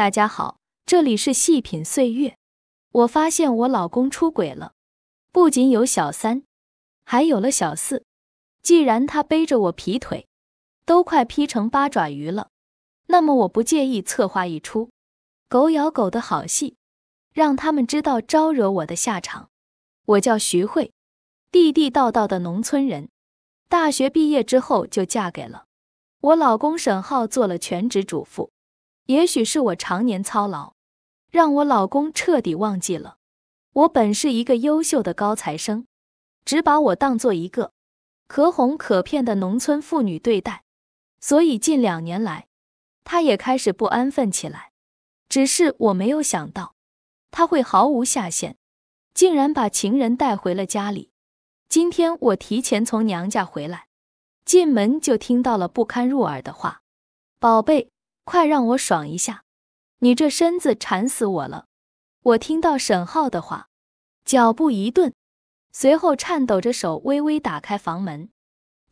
大家好，这里是细品岁月。我发现我老公出轨了，不仅有小三，还有了小四。既然他背着我劈腿，都快劈成八爪鱼了，那么我不介意策划一出狗咬狗的好戏，让他们知道招惹我的下场。我叫徐慧，地地道道的农村人，大学毕业之后就嫁给了我老公沈浩，做了全职主妇。也许是我常年操劳，让我老公彻底忘记了，我本是一个优秀的高材生，只把我当做一个可哄可骗的农村妇女对待，所以近两年来，他也开始不安分起来。只是我没有想到，他会毫无下限，竟然把情人带回了家里。今天我提前从娘家回来，进门就听到了不堪入耳的话：“宝贝。”快让我爽一下！你这身子馋死我了。我听到沈浩的话，脚步一顿，随后颤抖着手微微打开房门，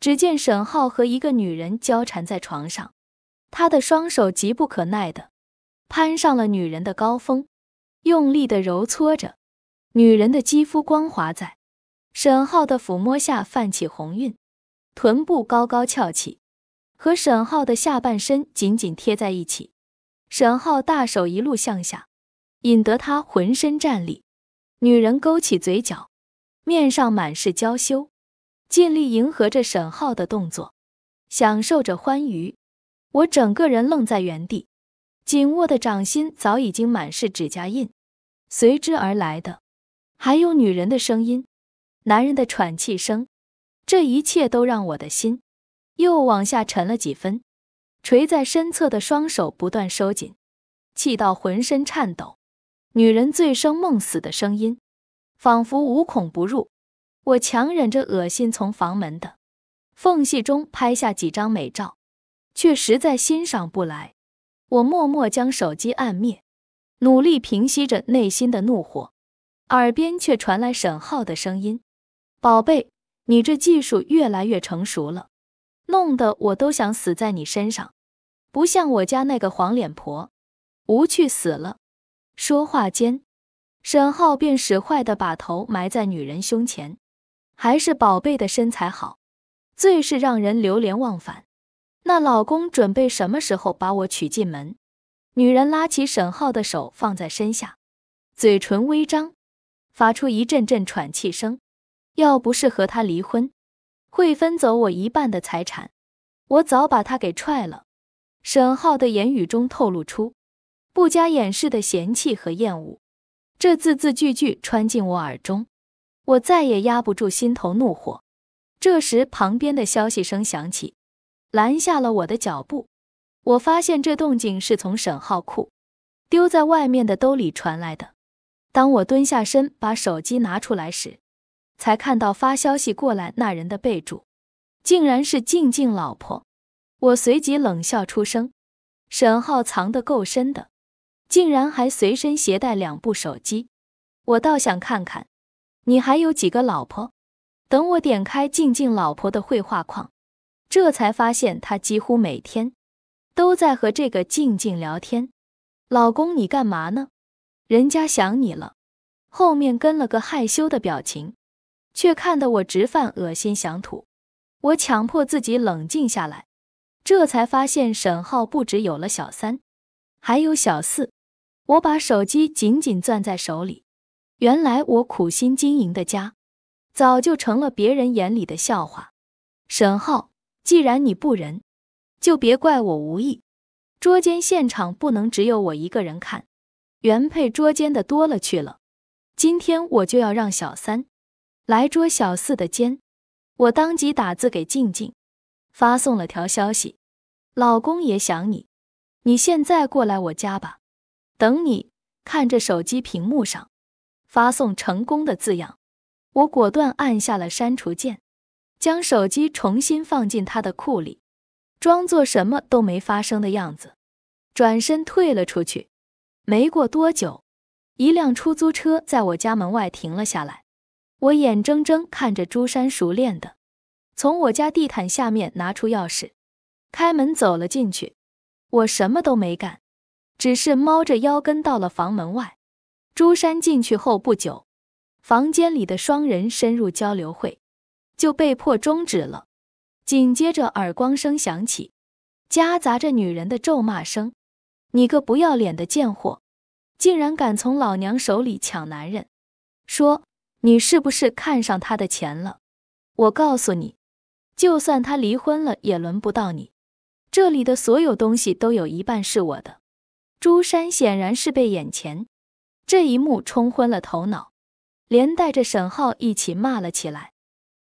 只见沈浩和一个女人交缠在床上，他的双手急不可耐的攀上了女人的高峰，用力的揉搓着。女人的肌肤光滑，在沈浩的抚摸下泛起红晕，臀部高高翘起。和沈浩的下半身紧紧贴在一起，沈浩大手一路向下，引得他浑身战栗。女人勾起嘴角，面上满是娇羞，尽力迎合着沈浩的动作，享受着欢愉。我整个人愣在原地，紧握的掌心早已经满是指甲印。随之而来的，还有女人的声音，男人的喘气声，这一切都让我的心。又往下沉了几分，垂在身侧的双手不断收紧，气到浑身颤抖。女人醉生梦死的声音，仿佛无孔不入。我强忍着恶心，从房门的缝隙中拍下几张美照，却实在欣赏不来。我默默将手机按灭，努力平息着内心的怒火，耳边却传来沈浩的声音：“宝贝，你这技术越来越成熟了。”弄得我都想死在你身上，不像我家那个黄脸婆，无趣死了。说话间，沈浩便使坏的把头埋在女人胸前，还是宝贝的身材好，最是让人流连忘返。那老公准备什么时候把我娶进门？女人拉起沈浩的手放在身下，嘴唇微张，发出一阵阵喘气声。要不是和他离婚。会分走我一半的财产，我早把他给踹了。沈浩的言语中透露出不加掩饰的嫌弃和厌恶，这字字句句穿进我耳中，我再也压不住心头怒火。这时，旁边的消息声响起，拦下了我的脚步。我发现这动静是从沈浩裤丢在外面的兜里传来的。当我蹲下身把手机拿出来时，才看到发消息过来那人的备注，竟然是静静老婆。我随即冷笑出声：“沈浩藏得够深的，竟然还随身携带两部手机。我倒想看看，你还有几个老婆。”等我点开静静老婆的绘画框，这才发现她几乎每天都在和这个静静聊天：“老公，你干嘛呢？人家想你了。”后面跟了个害羞的表情。却看得我直犯恶心，想吐。我强迫自己冷静下来，这才发现沈浩不止有了小三，还有小四。我把手机紧紧攥在手里。原来我苦心经营的家，早就成了别人眼里的笑话。沈浩，既然你不仁，就别怪我无义。捉奸现场不能只有我一个人看，原配捉奸的多了去了。今天我就要让小三。来捉小四的奸，我当即打字给静静，发送了条消息：“老公也想你，你现在过来我家吧，等你。”看着手机屏幕上，发送成功的字样，我果断按下了删除键，将手机重新放进他的库里，装作什么都没发生的样子，转身退了出去。没过多久，一辆出租车在我家门外停了下来。我眼睁睁看着朱山熟练地从我家地毯下面拿出钥匙，开门走了进去。我什么都没干，只是猫着腰跟到了房门外。朱山进去后不久，房间里的双人深入交流会就被迫终止了。紧接着耳光声响起，夹杂着女人的咒骂声：“你个不要脸的贱货，竟然敢从老娘手里抢男人！”说。你是不是看上他的钱了？我告诉你，就算他离婚了，也轮不到你。这里的所有东西都有一半是我的。朱山显然是被眼前这一幕冲昏了头脑，连带着沈浩一起骂了起来：“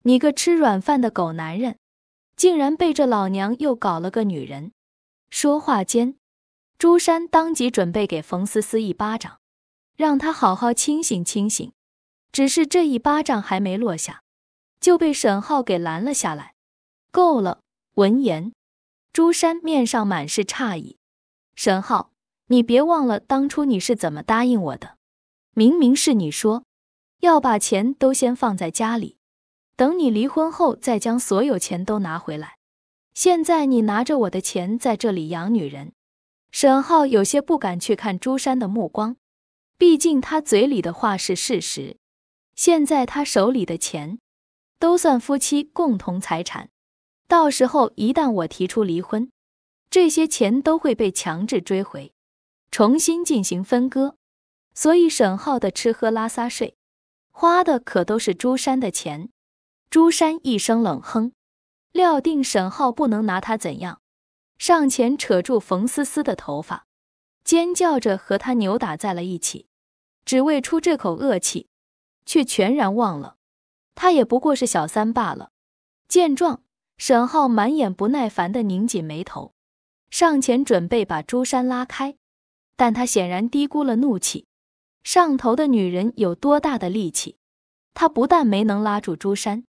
你个吃软饭的狗男人，竟然背着老娘又搞了个女人！”说话间，朱山当即准备给冯思思一巴掌，让他好好清醒清醒。只是这一巴掌还没落下，就被沈浩给拦了下来。够了！闻言，朱山面上满是诧异。沈浩，你别忘了当初你是怎么答应我的。明明是你说要把钱都先放在家里，等你离婚后再将所有钱都拿回来。现在你拿着我的钱在这里养女人。沈浩有些不敢去看朱山的目光，毕竟他嘴里的话是事实。现在他手里的钱，都算夫妻共同财产。到时候一旦我提出离婚，这些钱都会被强制追回，重新进行分割。所以沈浩的吃喝拉撒睡，花的可都是朱山的钱。朱山一声冷哼，料定沈浩不能拿他怎样，上前扯住冯思思的头发，尖叫着和他扭打在了一起，只为出这口恶气。却全然忘了，他也不过是小三罢了。见状，沈浩满眼不耐烦的拧紧眉头，上前准备把朱山拉开，但他显然低估了怒气上头的女人有多大的力气。他不但没能拉住朱山，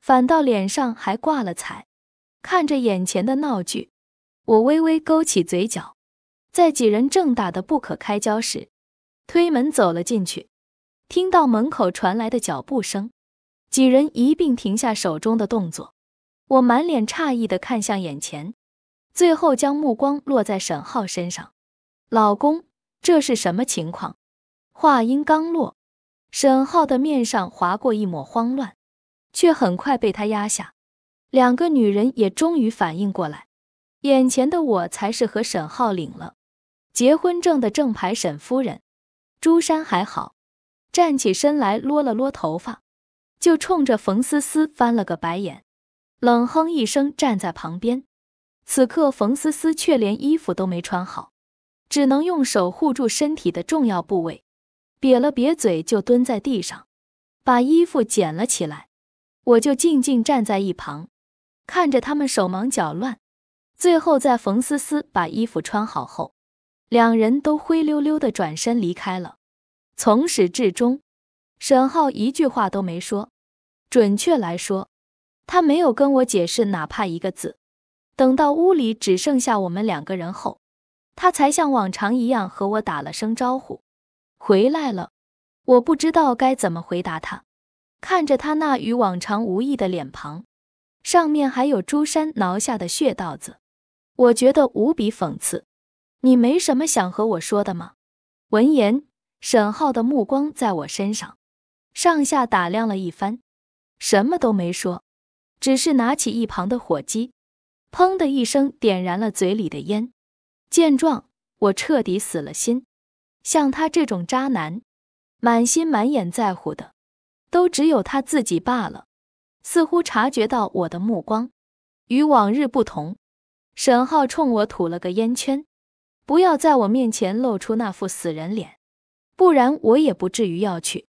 反倒脸上还挂了彩。看着眼前的闹剧，我微微勾起嘴角，在几人正打的不可开交时，推门走了进去。听到门口传来的脚步声，几人一并停下手中的动作。我满脸诧异地看向眼前，最后将目光落在沈浩身上。老公，这是什么情况？话音刚落，沈浩的面上划过一抹慌乱，却很快被他压下。两个女人也终于反应过来，眼前的我才是和沈浩领了结婚证的正牌沈夫人。朱珊还好。站起身来，撸了撸头发，就冲着冯思思翻了个白眼，冷哼一声，站在旁边。此刻，冯思思却连衣服都没穿好，只能用手护住身体的重要部位，瘪了瘪嘴，就蹲在地上，把衣服捡了起来。我就静静站在一旁，看着他们手忙脚乱。最后，在冯思思把衣服穿好后，两人都灰溜溜的转身离开了。从始至终，沈浩一句话都没说。准确来说，他没有跟我解释哪怕一个字。等到屋里只剩下我们两个人后，他才像往常一样和我打了声招呼：“回来了。”我不知道该怎么回答他。看着他那与往常无异的脸庞，上面还有朱山挠下的血道子，我觉得无比讽刺。你没什么想和我说的吗？闻言。沈浩的目光在我身上上下打量了一番，什么都没说，只是拿起一旁的火机，砰的一声点燃了嘴里的烟。见状，我彻底死了心。像他这种渣男，满心满眼在乎的，都只有他自己罢了。似乎察觉到我的目光，与往日不同，沈浩冲我吐了个烟圈：“不要在我面前露出那副死人脸。”不然我也不至于要去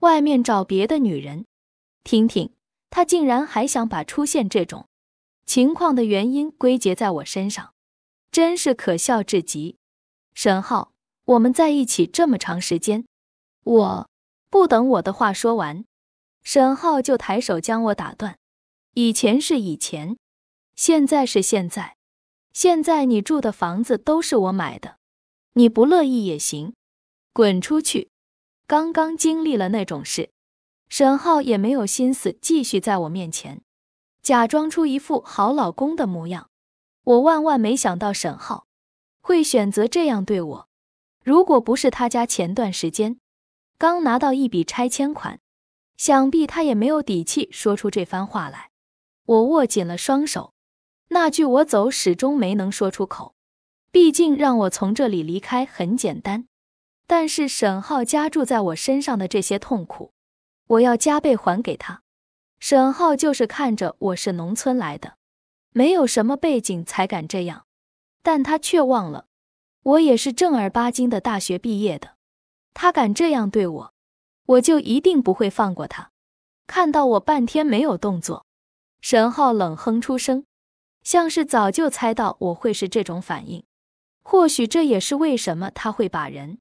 外面找别的女人。听听，他竟然还想把出现这种情况的原因归结在我身上，真是可笑至极。沈浩，我们在一起这么长时间，我不等我的话说完，沈浩就抬手将我打断。以前是以前，现在是现在，现在你住的房子都是我买的，你不乐意也行。滚出去！刚刚经历了那种事，沈浩也没有心思继续在我面前假装出一副好老公的模样。我万万没想到沈浩会选择这样对我。如果不是他家前段时间刚拿到一笔拆迁款，想必他也没有底气说出这番话来。我握紧了双手，那句“我走”始终没能说出口。毕竟让我从这里离开很简单。但是沈浩加住在我身上的这些痛苦，我要加倍还给他。沈浩就是看着我是农村来的，没有什么背景才敢这样，但他却忘了，我也是正儿八经的大学毕业的。他敢这样对我，我就一定不会放过他。看到我半天没有动作，沈浩冷哼出声，像是早就猜到我会是这种反应。或许这也是为什么他会把人。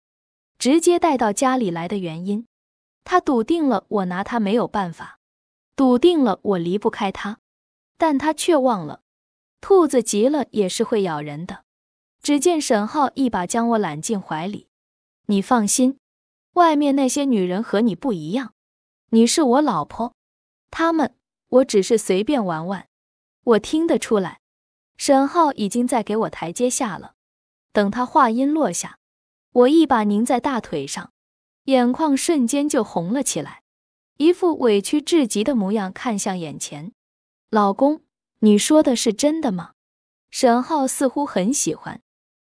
直接带到家里来的原因，他笃定了我拿他没有办法，笃定了我离不开他，但他却忘了，兔子急了也是会咬人的。只见沈浩一把将我揽进怀里，你放心，外面那些女人和你不一样，你是我老婆，他们我只是随便玩玩。我听得出来，沈浩已经在给我台阶下了。等他话音落下。我一把拧在大腿上，眼眶瞬间就红了起来，一副委屈至极的模样，看向眼前老公：“你说的是真的吗？”沈浩似乎很喜欢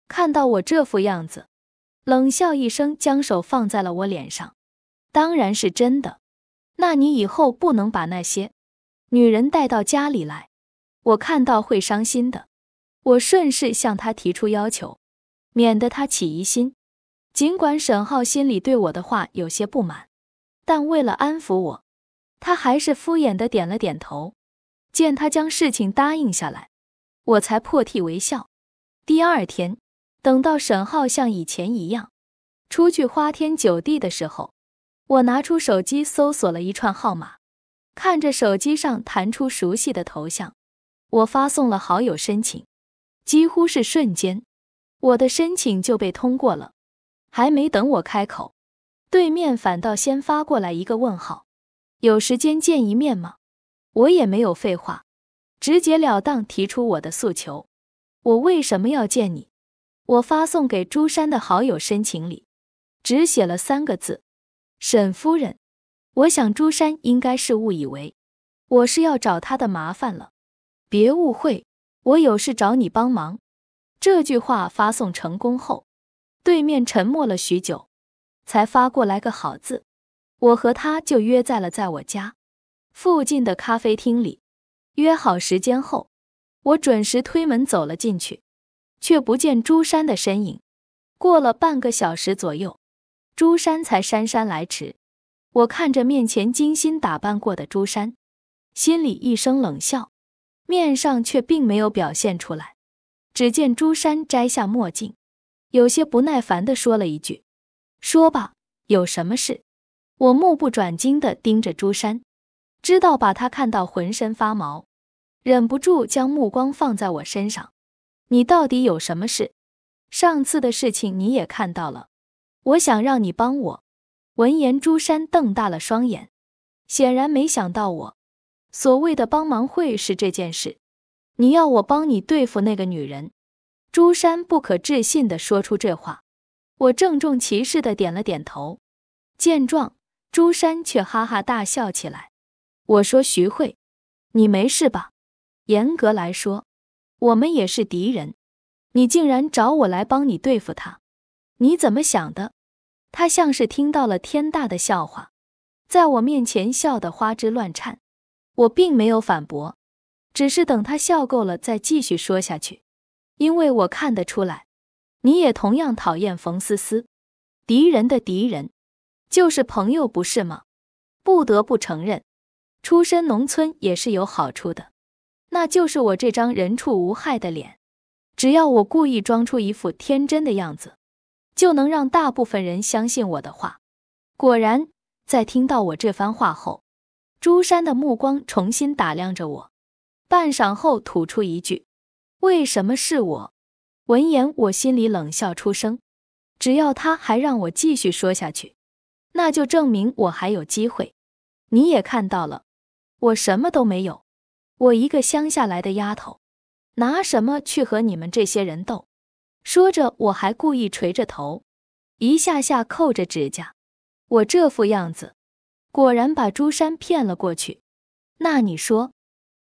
看到我这副样子，冷笑一声，将手放在了我脸上：“当然是真的。那你以后不能把那些女人带到家里来，我看到会伤心的。”我顺势向他提出要求，免得他起疑心。尽管沈浩心里对我的话有些不满，但为了安抚我，他还是敷衍的点了点头。见他将事情答应下来，我才破涕为笑。第二天，等到沈浩像以前一样出去花天酒地的时候，我拿出手机搜索了一串号码，看着手机上弹出熟悉的头像，我发送了好友申请。几乎是瞬间，我的申请就被通过了。还没等我开口，对面反倒先发过来一个问号：“有时间见一面吗？”我也没有废话，直截了当提出我的诉求：“我为什么要见你？”我发送给朱山的好友申请里，只写了三个字：“沈夫人。”我想朱山应该是误以为我是要找他的麻烦了。别误会，我有事找你帮忙。这句话发送成功后。对面沉默了许久，才发过来个“好”字。我和他就约在了在我家附近的咖啡厅里，约好时间后，我准时推门走了进去，却不见朱山的身影。过了半个小时左右，朱山才姗姗来迟。我看着面前精心打扮过的朱山，心里一声冷笑，面上却并没有表现出来。只见朱山摘下墨镜。有些不耐烦地说了一句：“说吧，有什么事？”我目不转睛地盯着朱山，知道把他看到浑身发毛，忍不住将目光放在我身上。“你到底有什么事？上次的事情你也看到了，我想让你帮我。”闻言，朱山瞪大了双眼，显然没想到我所谓的帮忙会是这件事。“你要我帮你对付那个女人？”朱山不可置信的说出这话，我郑重其事的点了点头。见状，朱山却哈哈大笑起来。我说：“徐慧，你没事吧？严格来说，我们也是敌人，你竟然找我来帮你对付他，你怎么想的？”他像是听到了天大的笑话，在我面前笑得花枝乱颤。我并没有反驳，只是等他笑够了再继续说下去。因为我看得出来，你也同样讨厌冯思思。敌人的敌人就是朋友，不是吗？不得不承认，出身农村也是有好处的，那就是我这张人畜无害的脸。只要我故意装出一副天真的样子，就能让大部分人相信我的话。果然，在听到我这番话后，朱山的目光重新打量着我，半晌后吐出一句。为什么是我？闻言，我心里冷笑出声。只要他还让我继续说下去，那就证明我还有机会。你也看到了，我什么都没有，我一个乡下来的丫头，拿什么去和你们这些人斗？说着，我还故意垂着头，一下下扣着指甲。我这副样子，果然把朱山骗了过去。那你说，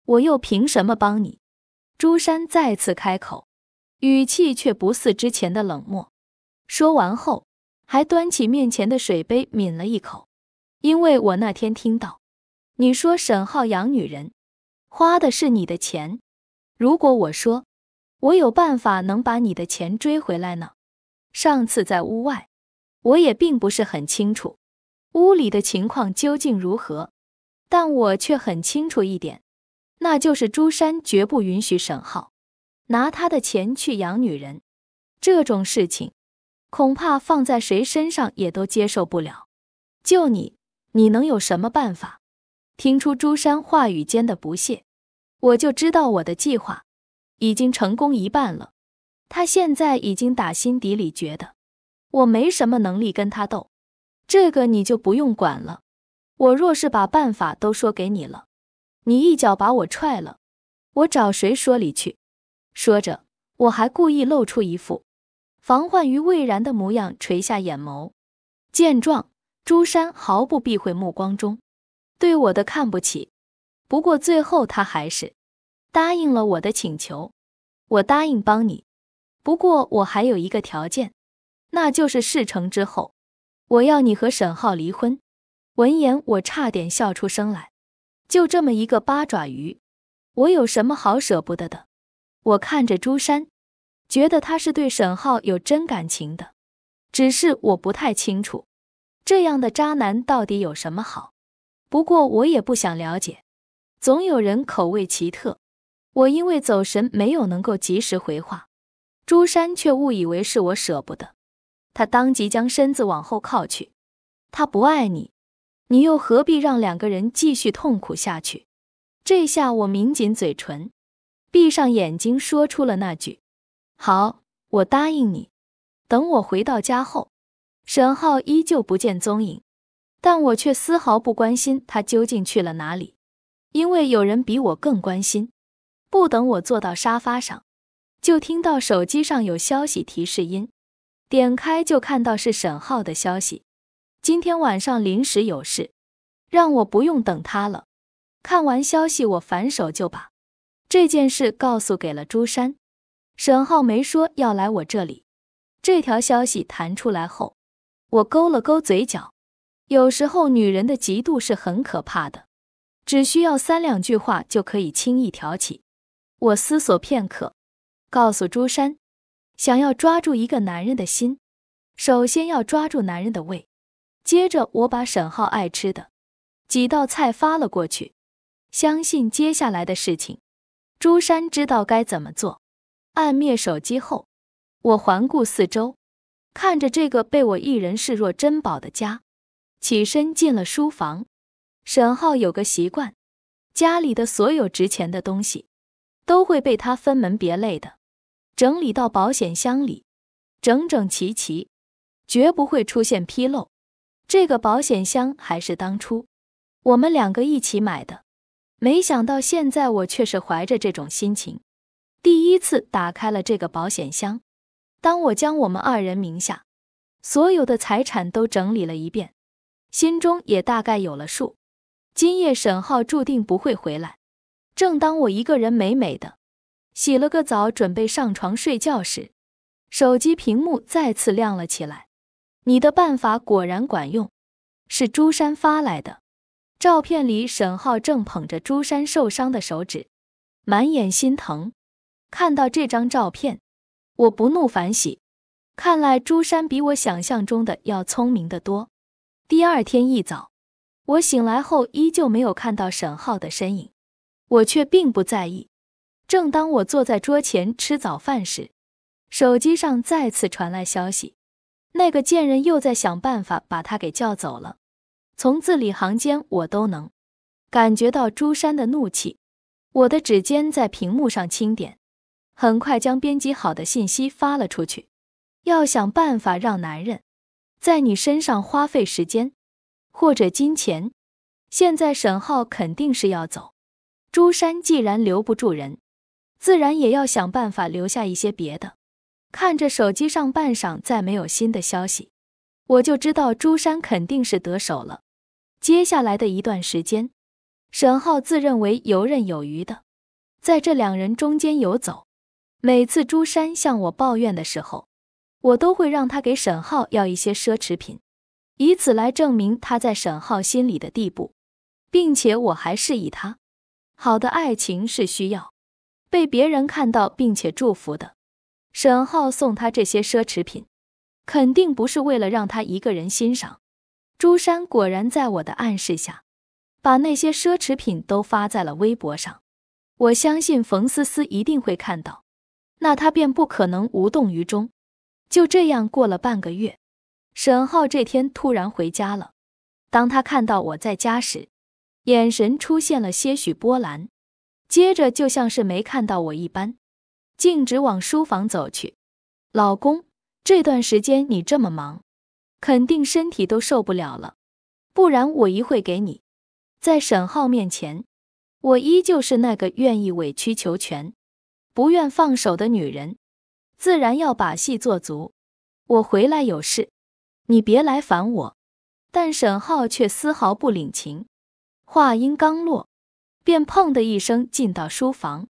我又凭什么帮你？朱山再次开口，语气却不似之前的冷漠。说完后，还端起面前的水杯抿了一口。因为我那天听到你说沈浩养女人，花的是你的钱。如果我说我有办法能把你的钱追回来呢？上次在屋外，我也并不是很清楚屋里的情况究竟如何，但我却很清楚一点。那就是朱山绝不允许沈浩拿他的钱去养女人，这种事情，恐怕放在谁身上也都接受不了。就你，你能有什么办法？听出朱山话语间的不屑，我就知道我的计划已经成功一半了。他现在已经打心底里觉得我没什么能力跟他斗，这个你就不用管了。我若是把办法都说给你了。你一脚把我踹了，我找谁说理去？说着，我还故意露出一副防患于未然的模样，垂下眼眸。见状，朱山毫不避讳目光中对我的看不起。不过最后他还是答应了我的请求。我答应帮你，不过我还有一个条件，那就是事成之后，我要你和沈浩离婚。闻言，我差点笑出声来。就这么一个八爪鱼，我有什么好舍不得的？我看着朱山，觉得他是对沈浩有真感情的，只是我不太清楚，这样的渣男到底有什么好？不过我也不想了解，总有人口味奇特。我因为走神，没有能够及时回话，朱山却误以为是我舍不得，他当即将身子往后靠去。他不爱你。你又何必让两个人继续痛苦下去？这下我抿紧嘴唇，闭上眼睛，说出了那句：“好，我答应你。”等我回到家后，沈浩依旧不见踪影，但我却丝毫不关心他究竟去了哪里，因为有人比我更关心。不等我坐到沙发上，就听到手机上有消息提示音，点开就看到是沈浩的消息。今天晚上临时有事，让我不用等他了。看完消息，我反手就把这件事告诉给了朱山。沈浩没说要来我这里。这条消息弹出来后，我勾了勾嘴角。有时候女人的嫉妒是很可怕的，只需要三两句话就可以轻易挑起。我思索片刻，告诉朱山：想要抓住一个男人的心，首先要抓住男人的胃。接着我把沈浩爱吃的几道菜发了过去，相信接下来的事情，朱山知道该怎么做。按灭手机后，我环顾四周，看着这个被我一人视若珍宝的家，起身进了书房。沈浩有个习惯，家里的所有值钱的东西，都会被他分门别类的整理到保险箱里，整整齐齐，绝不会出现纰漏。这个保险箱还是当初我们两个一起买的，没想到现在我却是怀着这种心情，第一次打开了这个保险箱。当我将我们二人名下所有的财产都整理了一遍，心中也大概有了数。今夜沈浩注定不会回来。正当我一个人美美的洗了个澡，准备上床睡觉时，手机屏幕再次亮了起来。你的办法果然管用，是朱山发来的。照片里，沈浩正捧着朱山受伤的手指，满眼心疼。看到这张照片，我不怒反喜。看来朱山比我想象中的要聪明得多。第二天一早，我醒来后依旧没有看到沈浩的身影，我却并不在意。正当我坐在桌前吃早饭时，手机上再次传来消息。那个贱人又在想办法把他给叫走了。从字里行间，我都能感觉到朱山的怒气。我的指尖在屏幕上轻点，很快将编辑好的信息发了出去。要想办法让男人在你身上花费时间或者金钱。现在沈浩肯定是要走，朱山既然留不住人，自然也要想办法留下一些别的。看着手机上半晌再没有新的消息，我就知道朱山肯定是得手了。接下来的一段时间，沈浩自认为游刃有余的在这两人中间游走。每次朱山向我抱怨的时候，我都会让他给沈浩要一些奢侈品，以此来证明他在沈浩心里的地步，并且我还示意他，好的爱情是需要被别人看到并且祝福的。沈浩送他这些奢侈品，肯定不是为了让他一个人欣赏。朱山果然在我的暗示下，把那些奢侈品都发在了微博上。我相信冯思思一定会看到，那他便不可能无动于衷。就这样过了半个月，沈浩这天突然回家了。当他看到我在家时，眼神出现了些许波澜，接着就像是没看到我一般。径直往书房走去。老公，这段时间你这么忙，肯定身体都受不了了。不然我一会给你。在沈浩面前，我依旧是那个愿意委曲求全、不愿放手的女人，自然要把戏做足。我回来有事，你别来烦我。但沈浩却丝毫不领情，话音刚落，便砰的一声进到书房。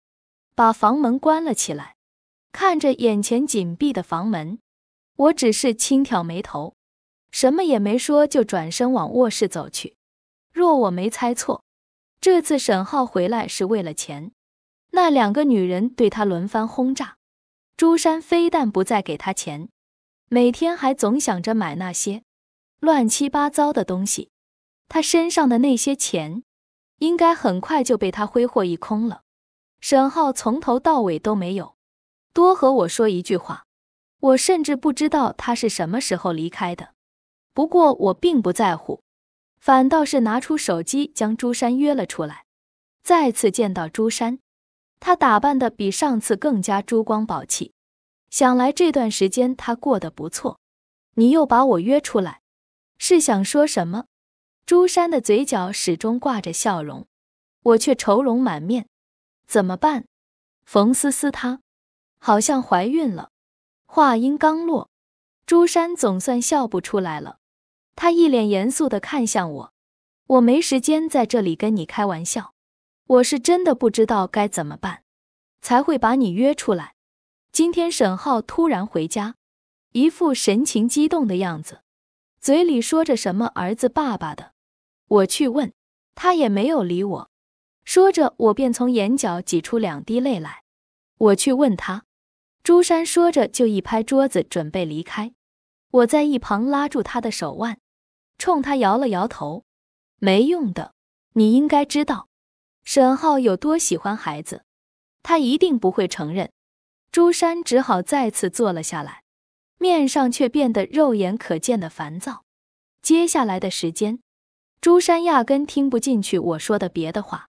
把房门关了起来，看着眼前紧闭的房门，我只是轻挑眉头，什么也没说，就转身往卧室走去。若我没猜错，这次沈浩回来是为了钱。那两个女人对他轮番轰炸，朱山非但不再给他钱，每天还总想着买那些乱七八糟的东西。他身上的那些钱，应该很快就被他挥霍一空了。沈浩从头到尾都没有多和我说一句话，我甚至不知道他是什么时候离开的。不过我并不在乎，反倒是拿出手机将朱山约了出来。再次见到朱山，他打扮的比上次更加珠光宝气，想来这段时间他过得不错。你又把我约出来，是想说什么？朱山的嘴角始终挂着笑容，我却愁容满面。怎么办？冯思思她好像怀孕了。话音刚落，朱山总算笑不出来了。他一脸严肃地看向我：“我没时间在这里跟你开玩笑，我是真的不知道该怎么办，才会把你约出来。”今天沈浩突然回家，一副神情激动的样子，嘴里说着什么“儿子爸爸”的，我去问，他也没有理我。说着，我便从眼角挤出两滴泪来。我去问他，朱山说着就一拍桌子，准备离开。我在一旁拉住他的手腕，冲他摇了摇头：“没用的，你应该知道，沈浩有多喜欢孩子，他一定不会承认。”朱山只好再次坐了下来，面上却变得肉眼可见的烦躁。接下来的时间，朱山压根听不进去我说的别的话。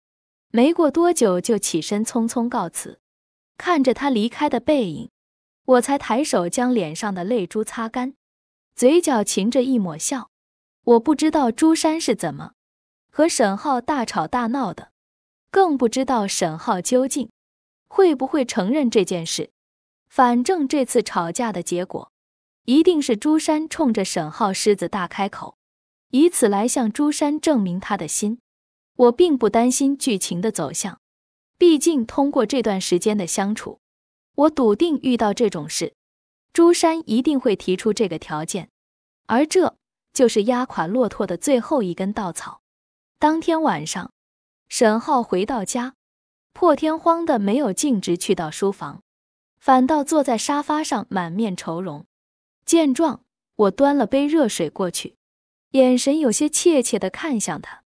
没过多久，就起身匆匆告辞。看着他离开的背影，我才抬手将脸上的泪珠擦干，嘴角噙着一抹笑。我不知道朱山是怎么和沈浩大吵大闹的，更不知道沈浩究竟会不会承认这件事。反正这次吵架的结果，一定是朱山冲着沈浩狮子大开口，以此来向朱山证明他的心。我并不担心剧情的走向，毕竟通过这段时间的相处，我笃定遇到这种事，朱山一定会提出这个条件，而这就是压垮骆驼的最后一根稻草。当天晚上，沈浩回到家，破天荒的没有径直去到书房，反倒坐在沙发上，满面愁容。见状，我端了杯热水过去，眼神有些怯怯的看向他。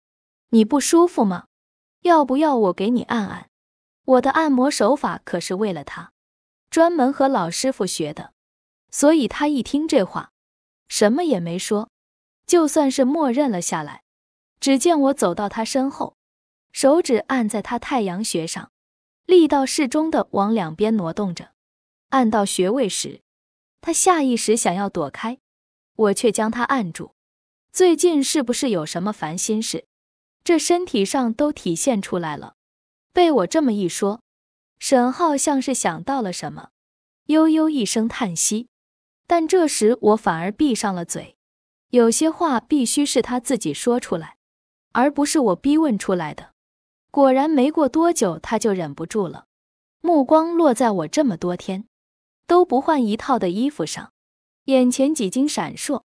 你不舒服吗？要不要我给你按按？我的按摩手法可是为了他，专门和老师傅学的。所以他一听这话，什么也没说，就算是默认了下来。只见我走到他身后，手指按在他太阳穴上，力道适中的往两边挪动着。按到穴位时，他下意识想要躲开，我却将他按住。最近是不是有什么烦心事？这身体上都体现出来了。被我这么一说，沈浩像是想到了什么，悠悠一声叹息。但这时我反而闭上了嘴，有些话必须是他自己说出来，而不是我逼问出来的。果然，没过多久，他就忍不住了，目光落在我这么多天都不换一套的衣服上，眼前几经闪烁。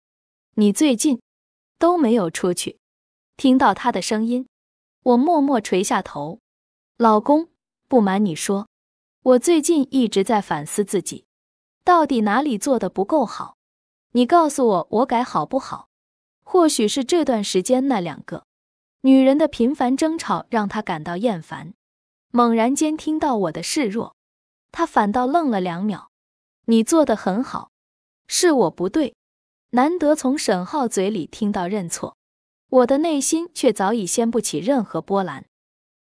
你最近都没有出去。听到他的声音，我默默垂下头。老公，不瞒你说，我最近一直在反思自己，到底哪里做的不够好？你告诉我，我改好不好？或许是这段时间那两个女人的频繁争吵让他感到厌烦。猛然间听到我的示弱，他反倒愣了两秒。你做的很好，是我不对。难得从沈浩嘴里听到认错。我的内心却早已掀不起任何波澜，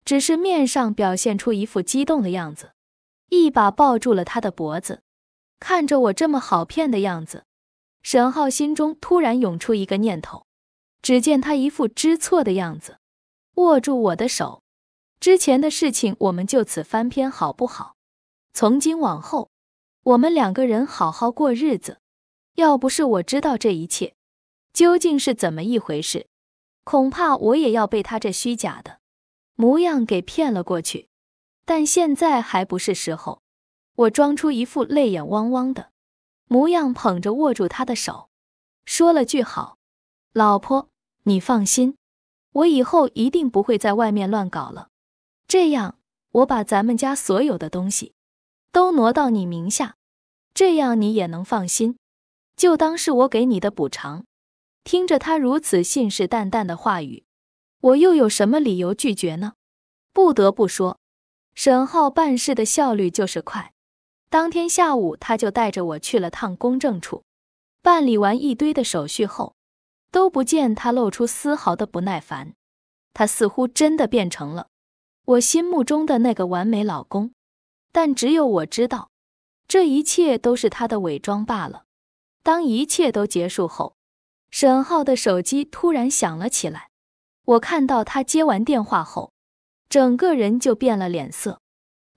只是面上表现出一副激动的样子，一把抱住了他的脖子。看着我这么好骗的样子，沈浩心中突然涌出一个念头。只见他一副知错的样子，握住我的手。之前的事情我们就此翻篇，好不好？从今往后，我们两个人好好过日子。要不是我知道这一切，究竟是怎么一回事？恐怕我也要被他这虚假的模样给骗了过去，但现在还不是时候。我装出一副泪眼汪汪的模样，捧着握住他的手，说了句：“好，老婆，你放心，我以后一定不会在外面乱搞了。这样，我把咱们家所有的东西都挪到你名下，这样你也能放心，就当是我给你的补偿。”听着他如此信誓旦旦的话语，我又有什么理由拒绝呢？不得不说，沈浩办事的效率就是快。当天下午，他就带着我去了趟公证处，办理完一堆的手续后，都不见他露出丝毫的不耐烦。他似乎真的变成了我心目中的那个完美老公，但只有我知道，这一切都是他的伪装罢了。当一切都结束后。沈浩的手机突然响了起来，我看到他接完电话后，整个人就变了脸色。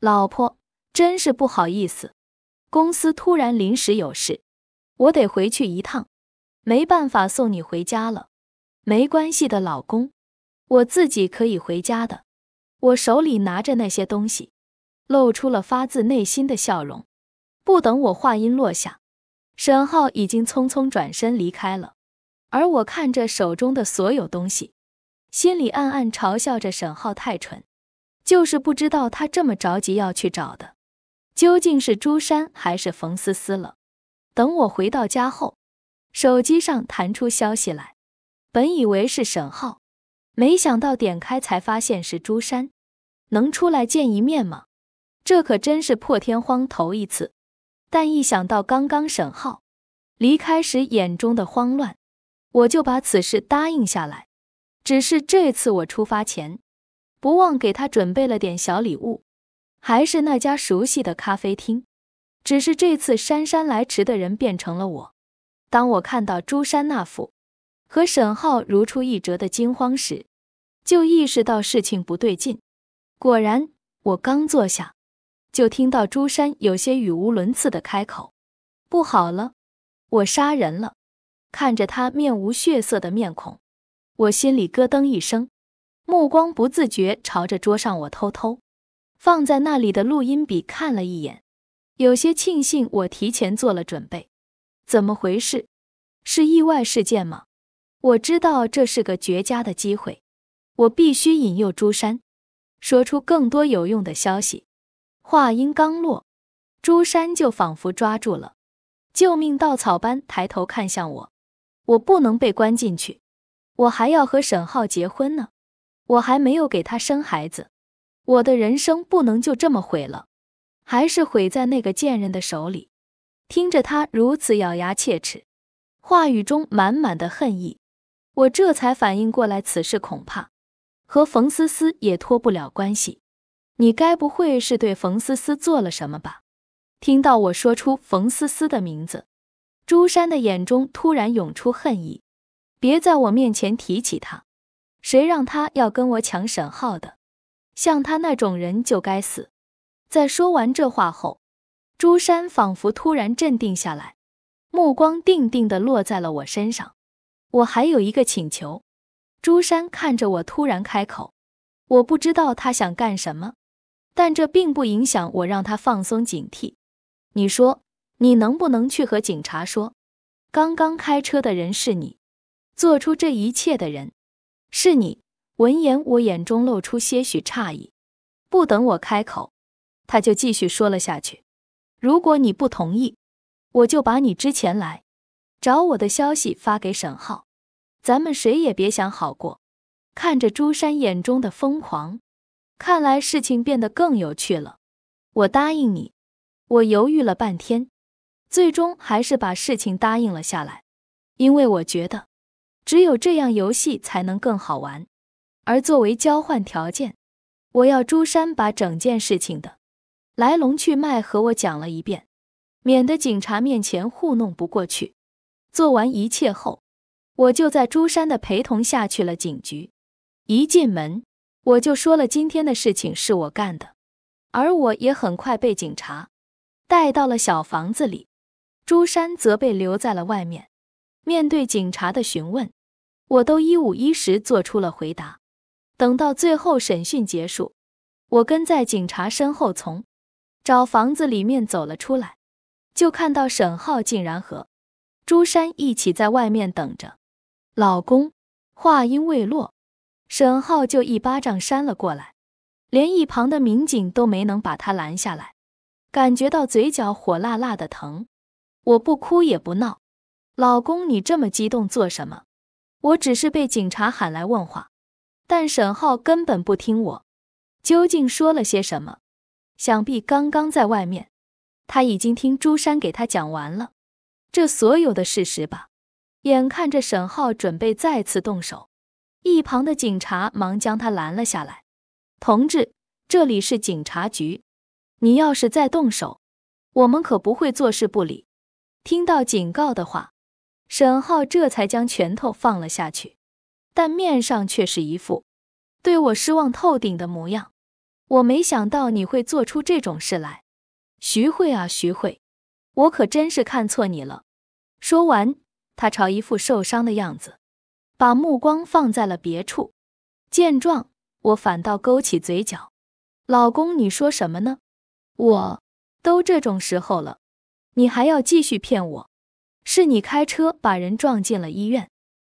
老婆，真是不好意思，公司突然临时有事，我得回去一趟，没办法送你回家了。没关系的，老公，我自己可以回家的。我手里拿着那些东西，露出了发自内心的笑容。不等我话音落下，沈浩已经匆匆转身离开了。而我看着手中的所有东西，心里暗暗嘲笑着沈浩太蠢，就是不知道他这么着急要去找的，究竟是朱山还是冯思思了。等我回到家后，手机上弹出消息来，本以为是沈浩，没想到点开才发现是朱山。能出来见一面吗？这可真是破天荒头一次。但一想到刚刚沈浩离开时眼中的慌乱，我就把此事答应下来，只是这次我出发前，不忘给他准备了点小礼物，还是那家熟悉的咖啡厅，只是这次姗姗来迟的人变成了我。当我看到朱山那副和沈浩如出一辙的惊慌时，就意识到事情不对劲。果然，我刚坐下，就听到朱山有些语无伦次的开口：“不好了，我杀人了。”看着他面无血色的面孔，我心里咯噔一声，目光不自觉朝着桌上我偷偷放在那里的录音笔看了一眼，有些庆幸我提前做了准备。怎么回事？是意外事件吗？我知道这是个绝佳的机会，我必须引诱朱山说出更多有用的消息。话音刚落，朱山就仿佛抓住了救命稻草般抬头看向我。我不能被关进去，我还要和沈浩结婚呢，我还没有给他生孩子，我的人生不能就这么毁了，还是毁在那个贱人的手里。听着，他如此咬牙切齿，话语中满满的恨意，我这才反应过来，此事恐怕和冯思思也脱不了关系。你该不会是对冯思思做了什么吧？听到我说出冯思思的名字。朱山的眼中突然涌出恨意，别在我面前提起他，谁让他要跟我抢沈浩的，像他那种人就该死。在说完这话后，朱山仿佛突然镇定下来，目光定定地落在了我身上。我还有一个请求。朱山看着我，突然开口，我不知道他想干什么，但这并不影响我让他放松警惕。你说。你能不能去和警察说，刚刚开车的人是你，做出这一切的人是你？闻言，我眼中露出些许诧异。不等我开口，他就继续说了下去：“如果你不同意，我就把你之前来找我的消息发给沈浩，咱们谁也别想好过。”看着朱山眼中的疯狂，看来事情变得更有趣了。我答应你。我犹豫了半天。最终还是把事情答应了下来，因为我觉得，只有这样游戏才能更好玩。而作为交换条件，我要朱山把整件事情的来龙去脉和我讲了一遍，免得警察面前糊弄不过去。做完一切后，我就在朱山的陪同下去了警局。一进门，我就说了今天的事情是我干的，而我也很快被警察带到了小房子里。朱山则被留在了外面。面对警察的询问，我都一五一十做出了回答。等到最后审讯结束，我跟在警察身后从找房子里面走了出来，就看到沈浩竟然和朱山一起在外面等着。老公话音未落，沈浩就一巴掌扇了过来，连一旁的民警都没能把他拦下来。感觉到嘴角火辣辣的疼。我不哭也不闹，老公，你这么激动做什么？我只是被警察喊来问话，但沈浩根本不听我，究竟说了些什么？想必刚刚在外面，他已经听朱山给他讲完了这所有的事实吧。眼看着沈浩准备再次动手，一旁的警察忙将他拦了下来：“同志，这里是警察局，你要是再动手，我们可不会坐视不理。”听到警告的话，沈浩这才将拳头放了下去，但面上却是一副对我失望透顶的模样。我没想到你会做出这种事来，徐慧啊，徐慧，我可真是看错你了。说完，他朝一副受伤的样子，把目光放在了别处。见状，我反倒勾起嘴角：“老公，你说什么呢？我都这种时候了。”你还要继续骗我？是你开车把人撞进了医院，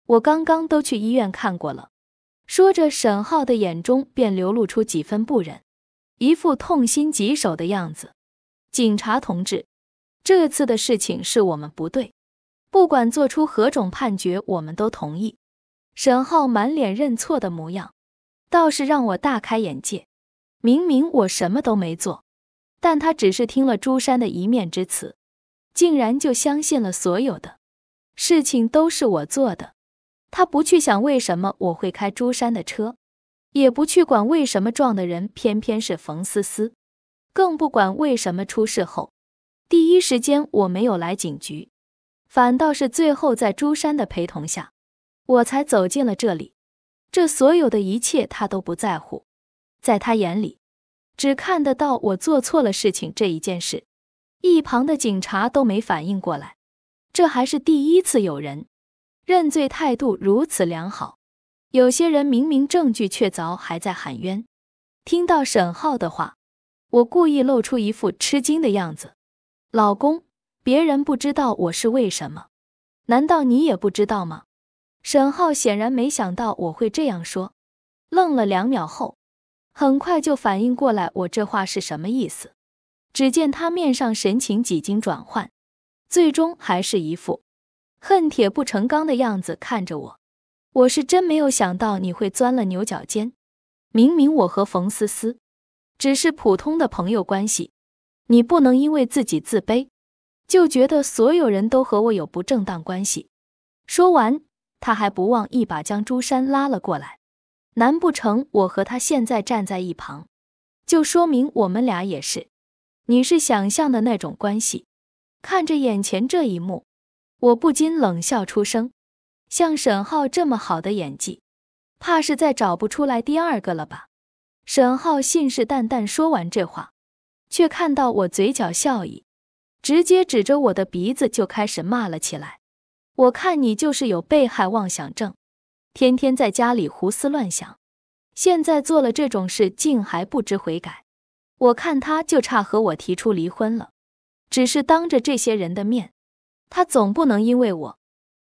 我刚刚都去医院看过了。说着，沈浩的眼中便流露出几分不忍，一副痛心疾首的样子。警察同志，这次的事情是我们不对，不管做出何种判决，我们都同意。沈浩满脸认错的模样，倒是让我大开眼界。明明我什么都没做，但他只是听了朱山的一面之词。竟然就相信了，所有的事情都是我做的。他不去想为什么我会开朱山的车，也不去管为什么撞的人偏偏是冯思思，更不管为什么出事后，第一时间我没有来警局，反倒是最后在朱山的陪同下，我才走进了这里。这所有的一切，他都不在乎，在他眼里，只看得到我做错了事情这一件事。一旁的警察都没反应过来，这还是第一次有人认罪态度如此良好。有些人明明证据确凿，还在喊冤。听到沈浩的话，我故意露出一副吃惊的样子：“老公，别人不知道我是为什么，难道你也不知道吗？”沈浩显然没想到我会这样说，愣了两秒后，很快就反应过来我这话是什么意思。只见他面上神情几经转换，最终还是一副恨铁不成钢的样子看着我。我是真没有想到你会钻了牛角尖。明明我和冯思思只是普通的朋友关系，你不能因为自己自卑，就觉得所有人都和我有不正当关系。说完，他还不忘一把将朱山拉了过来。难不成我和他现在站在一旁，就说明我们俩也是？你是想象的那种关系？看着眼前这一幕，我不禁冷笑出声。像沈浩这么好的演技，怕是再找不出来第二个了吧？沈浩信誓旦旦说完这话，却看到我嘴角笑意，直接指着我的鼻子就开始骂了起来：“我看你就是有被害妄想症，天天在家里胡思乱想，现在做了这种事，竟还不知悔改。”我看他就差和我提出离婚了，只是当着这些人的面，他总不能因为我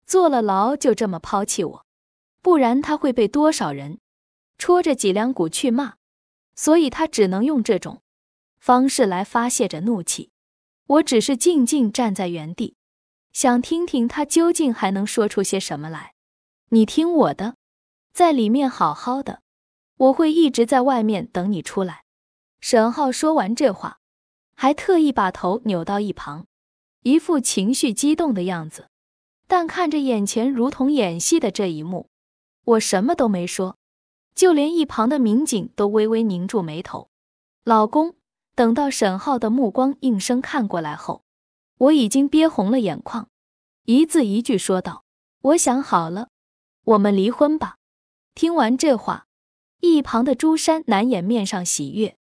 坐了牢就这么抛弃我，不然他会被多少人戳着脊梁骨去骂，所以他只能用这种方式来发泄着怒气。我只是静静站在原地，想听听他究竟还能说出些什么来。你听我的，在里面好好的，我会一直在外面等你出来。沈浩说完这话，还特意把头扭到一旁，一副情绪激动的样子。但看着眼前如同演戏的这一幕，我什么都没说，就连一旁的民警都微微拧住眉头。老公，等到沈浩的目光应声看过来后，我已经憋红了眼眶，一字一句说道：“我想好了，我们离婚吧。”听完这话，一旁的朱山难掩面上喜悦。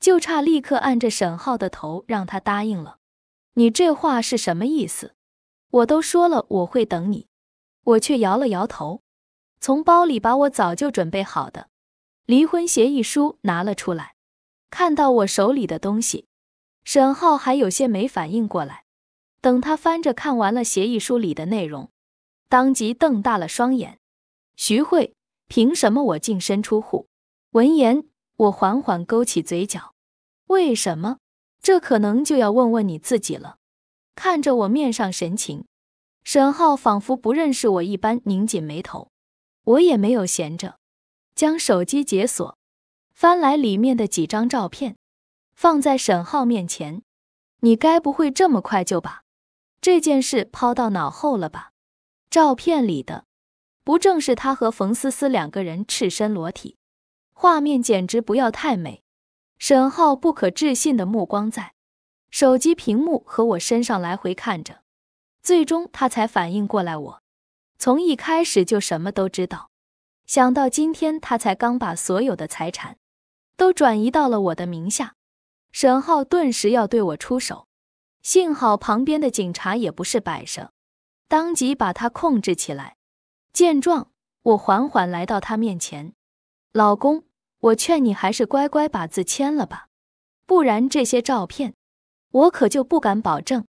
就差立刻按着沈浩的头让他答应了。你这话是什么意思？我都说了我会等你，我却摇了摇头，从包里把我早就准备好的离婚协议书拿了出来。看到我手里的东西，沈浩还有些没反应过来。等他翻着看完了协议书里的内容，当即瞪大了双眼。徐慧，凭什么我净身出户？闻言。我缓缓勾起嘴角，为什么？这可能就要问问你自己了。看着我面上神情，沈浩仿佛不认识我一般，拧紧眉头。我也没有闲着，将手机解锁，翻来里面的几张照片，放在沈浩面前。你该不会这么快就把这件事抛到脑后了吧？照片里的，不正是他和冯思思两个人赤身裸体？画面简直不要太美，沈浩不可置信的目光在手机屏幕和我身上来回看着，最终他才反应过来，我从一开始就什么都知道。想到今天他才刚把所有的财产都转移到了我的名下，沈浩顿时要对我出手，幸好旁边的警察也不是摆设，当即把他控制起来。见状，我缓缓来到他面前，老公。我劝你还是乖乖把字签了吧，不然这些照片，我可就不敢保证，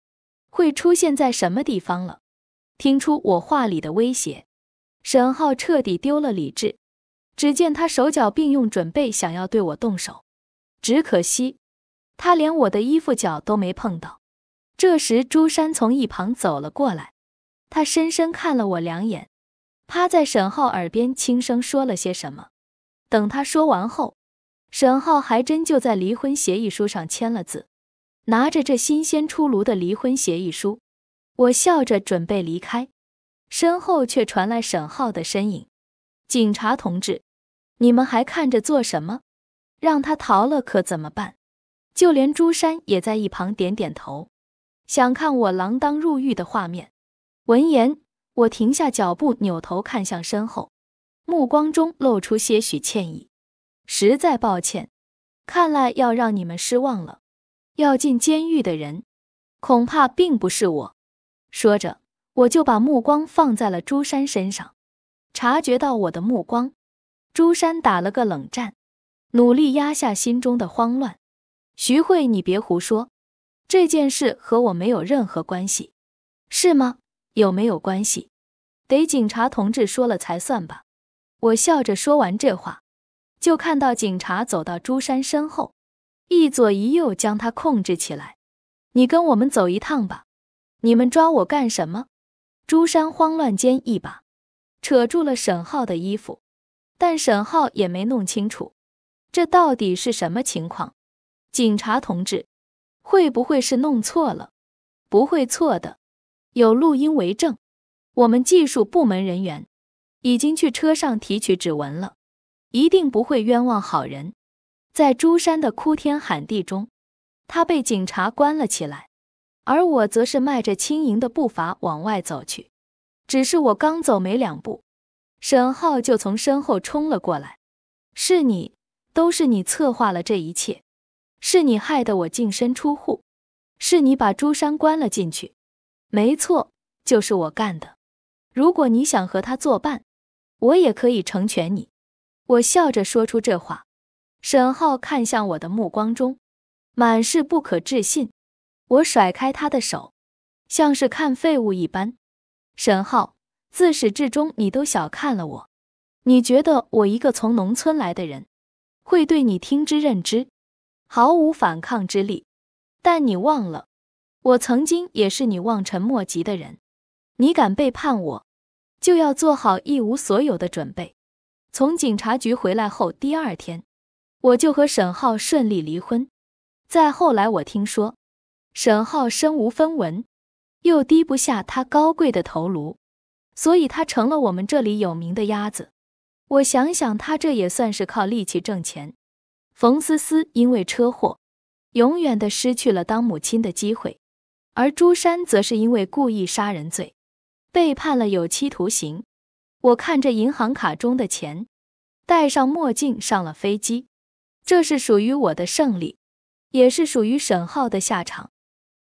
会出现在什么地方了。听出我话里的威胁，沈浩彻底丢了理智。只见他手脚并用，准备想要对我动手，只可惜，他连我的衣服角都没碰到。这时，朱珊从一旁走了过来，他深深看了我两眼，趴在沈浩耳边轻声说了些什么。等他说完后，沈浩还真就在离婚协议书上签了字。拿着这新鲜出炉的离婚协议书，我笑着准备离开，身后却传来沈浩的身影：“警察同志，你们还看着做什么？让他逃了可怎么办？”就连朱山也在一旁点点头，想看我锒铛入狱的画面。闻言，我停下脚步，扭头看向身后。目光中露出些许歉意，实在抱歉，看来要让你们失望了。要进监狱的人，恐怕并不是我。说着，我就把目光放在了朱山身上。察觉到我的目光，朱山打了个冷战，努力压下心中的慌乱。徐慧，你别胡说，这件事和我没有任何关系，是吗？有没有关系？得警察同志说了才算吧。我笑着说完这话，就看到警察走到朱山身后，一左一右将他控制起来。你跟我们走一趟吧。你们抓我干什么？朱山慌乱间一把扯住了沈浩的衣服，但沈浩也没弄清楚这到底是什么情况。警察同志，会不会是弄错了？不会错的，有录音为证。我们技术部门人员。已经去车上提取指纹了，一定不会冤枉好人。在朱山的哭天喊地中，他被警察关了起来，而我则是迈着轻盈的步伐往外走去。只是我刚走没两步，沈浩就从身后冲了过来：“是你，都是你策划了这一切，是你害得我净身出户，是你把朱山关了进去。没错，就是我干的。如果你想和他作伴。”我也可以成全你，我笑着说出这话。沈浩看向我的目光中满是不可置信。我甩开他的手，像是看废物一般。沈浩，自始至终你都小看了我。你觉得我一个从农村来的人，会对你听之任之，毫无反抗之力？但你忘了，我曾经也是你望尘莫及的人。你敢背叛我？就要做好一无所有的准备。从警察局回来后，第二天我就和沈浩顺利离婚。再后来，我听说沈浩身无分文，又低不下他高贵的头颅，所以他成了我们这里有名的“鸭子”。我想想，他这也算是靠力气挣钱。冯思思因为车祸，永远的失去了当母亲的机会，而朱山则是因为故意杀人罪。被判了有期徒刑，我看着银行卡中的钱，戴上墨镜上了飞机。这是属于我的胜利，也是属于沈浩的下场。